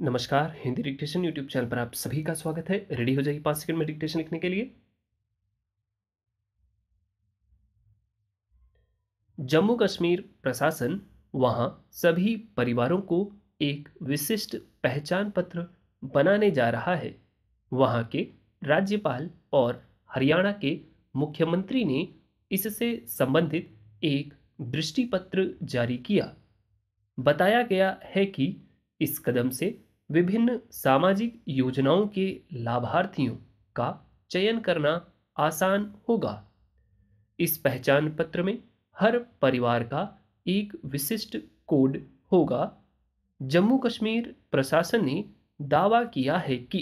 नमस्कार Hindi dictation YouTube channel पर आप सभी का स्वागत है रेडी हो जाइए पांच सेकंड में डिक्टेशन लिखने के लिए जम्मू कश्मीर प्रशासन वहां सभी परिवारों को एक विशिष्ट पहचान पत्र बनाने जा रहा है वहां के राज्यपाल और हरियाणा के मुख्यमंत्री ने इससे संबंधित एक दृष्टि पत्र जारी किया बताया गया है कि इस कदम से विभिन्न सामाजिक योजनाओं के लाभार्थियों का चयन करना आसान होगा इस पहचान पत्र में हर परिवार का एक विशिष्ट कोड होगा जम्मू कश्मीर प्रशासन ने दावा किया है कि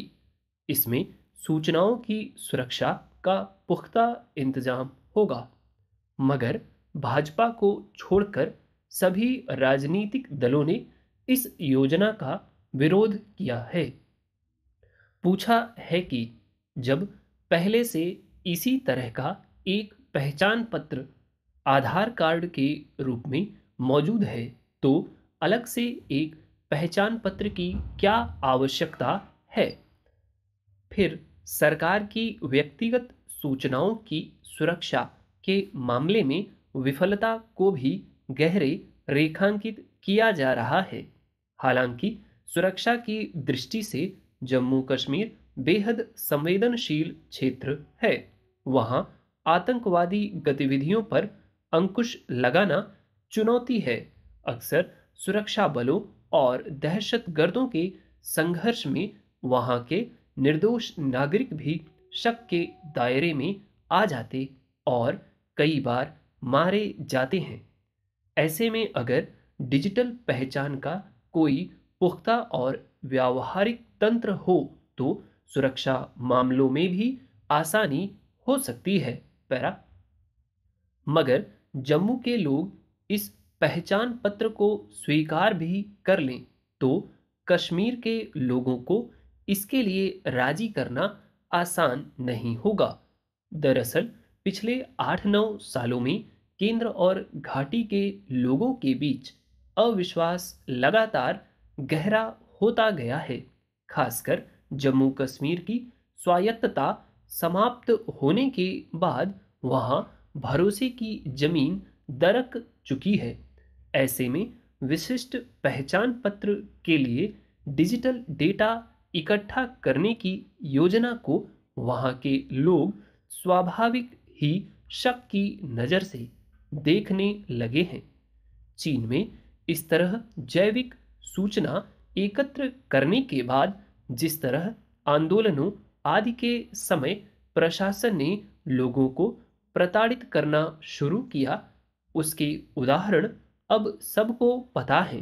इसमें सूचनाओं की सुरक्षा का पुख्ता इंतजाम होगा मगर भाजपा को छोड़कर सभी राजनीतिक दलों ने इस योजना का विरोध किया है पूछा है कि जब पहले से इसी तरह का एक पहचान पत्र आधार कार्ड के रूप में मौजूद है तो अलग से एक पहचान पत्र की क्या आवश्यकता है फिर सरकार की व्यक्तिगत सूचनाओं की सुरक्षा के मामले में विफलता को भी गहरे रेखांकित किया जा रहा है हालांकि सुरक्षा की दृष्टि से जम्मू कश्मीर बेहद संवेदनशील क्षेत्र है वहाँ आतंकवादी गतिविधियों पर अंकुश लगाना चुनौती है अक्सर सुरक्षा बलों और दहशतगर्दों के संघर्ष में वहाँ के निर्दोष नागरिक भी शक के दायरे में आ जाते और कई बार मारे जाते हैं ऐसे में अगर डिजिटल पहचान का कोई पुख्ता और व्यावहारिक तंत्र हो तो सुरक्षा मामलों में भी आसानी हो सकती है पैरा मगर जम्मू के लोग इस पहचान पत्र को स्वीकार भी कर लें तो कश्मीर के लोगों को इसके लिए राजी करना आसान नहीं होगा दरअसल पिछले आठ नौ सालों में केंद्र और घाटी के लोगों के बीच अविश्वास लगातार गहरा होता गया है खासकर जम्मू कश्मीर की स्वायत्तता समाप्त होने के बाद वहाँ भरोसे की जमीन दरक चुकी है ऐसे में विशिष्ट पहचान पत्र के लिए डिजिटल डेटा इकट्ठा करने की योजना को वहाँ के लोग स्वाभाविक ही शक की नज़र से देखने लगे हैं चीन में इस तरह जैविक सूचना एकत्र करने के बाद जिस तरह आंदोलनों आदि के समय प्रशासन ने लोगों को प्रताड़ित करना शुरू किया उसके उदाहरण अब सबको पता है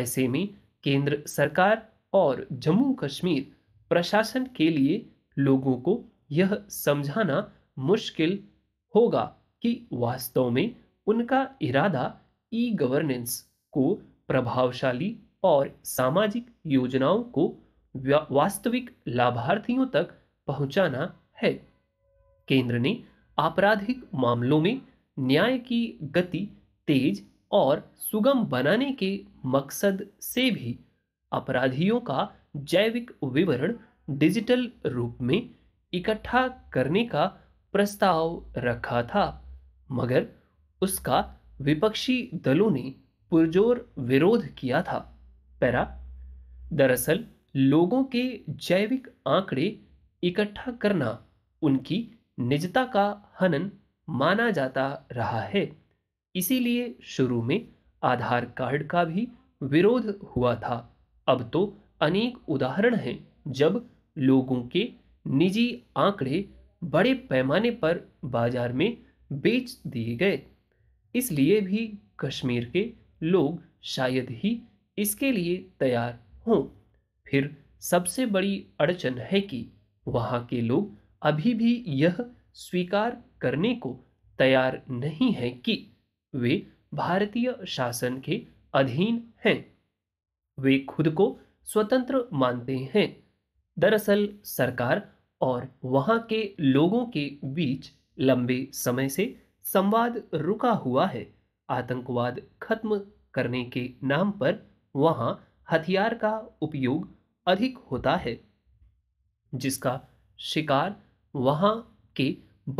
ऐसे में केंद्र सरकार और जम्मू कश्मीर प्रशासन के लिए लोगों को यह समझाना मुश्किल होगा कि वास्तव में उनका इरादा ई गवर्नेंस को प्रभावशाली और सामाजिक योजनाओं को वास्तविक लाभार्थियों तक पहुंचाना है केंद्र ने आपराधिक मामलों में न्याय की गति तेज और सुगम बनाने के मकसद से भी अपराधियों का जैविक विवरण डिजिटल रूप में इकट्ठा करने का प्रस्ताव रखा था मगर उसका विपक्षी दलों ने पुरजोर विरोध किया था पैरा दरअसल लोगों के जैविक आंकड़े इकट्ठा करना उनकी निजता का हनन माना जाता रहा है इसीलिए शुरू में आधार कार्ड का भी विरोध हुआ था अब तो अनेक उदाहरण हैं जब लोगों के निजी आंकड़े बड़े पैमाने पर बाजार में बेच दिए गए इसलिए भी कश्मीर के लोग शायद ही इसके लिए तैयार हों फिर सबसे बड़ी अड़चन है कि वहाँ के लोग अभी भी यह स्वीकार करने को तैयार नहीं है कि वे भारतीय शासन के अधीन हैं वे खुद को स्वतंत्र मानते हैं दरअसल सरकार और वहाँ के लोगों के बीच लंबे समय से संवाद रुका हुआ है आतंकवाद खत्म करने के नाम पर वहां हथियार का उपयोग अधिक होता है जिसका शिकार वहाँ के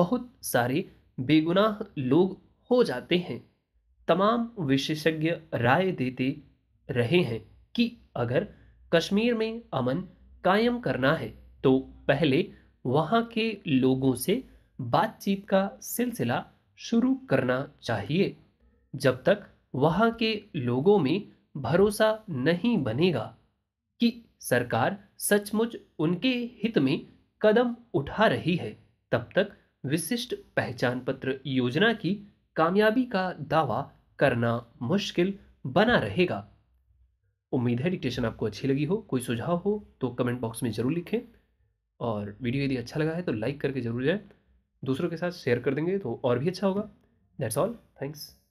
बहुत सारे बेगुनाह लोग हो जाते हैं तमाम विशेषज्ञ राय देते रहे हैं कि अगर कश्मीर में अमन कायम करना है तो पहले वहाँ के लोगों से बातचीत का सिलसिला शुरू करना चाहिए जब तक वहाँ के लोगों में भरोसा नहीं बनेगा कि सरकार सचमुच उनके हित में कदम उठा रही है तब तक विशिष्ट पहचान पत्र योजना की कामयाबी का दावा करना मुश्किल बना रहेगा उम्मीद है डिक्टेशन आपको अच्छी लगी हो कोई सुझाव हो तो कमेंट बॉक्स में ज़रूर लिखें और वीडियो यदि अच्छा लगा है तो लाइक करके ज़रूर जाएं दूसरों के साथ शेयर कर देंगे तो और भी अच्छा होगा दैट्स ऑल थैंक्स